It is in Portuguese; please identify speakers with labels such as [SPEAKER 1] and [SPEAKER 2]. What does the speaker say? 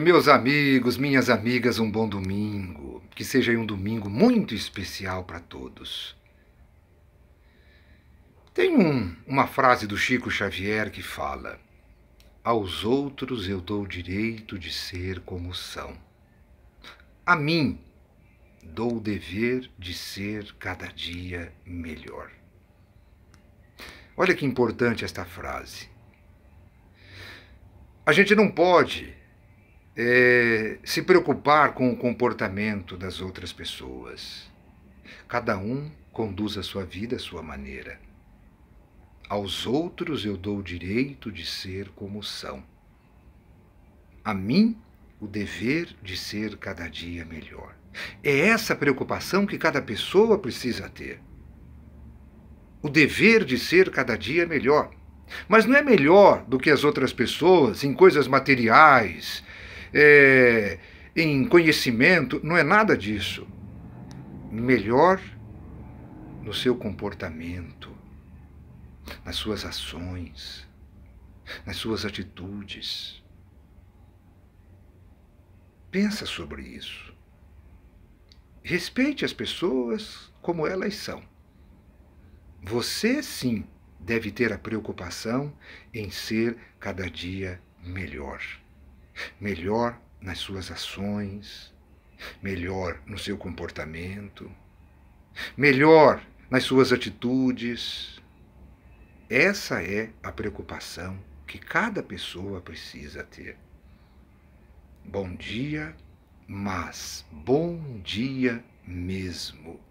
[SPEAKER 1] meus amigos, minhas amigas, um bom domingo. Que seja um domingo muito especial para todos. Tem um, uma frase do Chico Xavier que fala: Aos outros eu dou o direito de ser como são. A mim dou o dever de ser cada dia melhor. Olha que importante esta frase. A gente não pode é, se preocupar com o comportamento das outras pessoas. Cada um conduz a sua vida à sua maneira. Aos outros eu dou o direito de ser como são. A mim, o dever de ser cada dia melhor. É essa preocupação que cada pessoa precisa ter. O dever de ser cada dia melhor. Mas não é melhor do que as outras pessoas em coisas materiais, é, em conhecimento, não é nada disso. Melhor no seu comportamento, nas suas ações, nas suas atitudes. Pensa sobre isso. Respeite as pessoas como elas são. Você sim deve ter a preocupação em ser cada dia melhor melhor nas suas ações, melhor no seu comportamento, melhor nas suas atitudes. Essa é a preocupação que cada pessoa precisa ter. Bom dia, mas bom dia mesmo.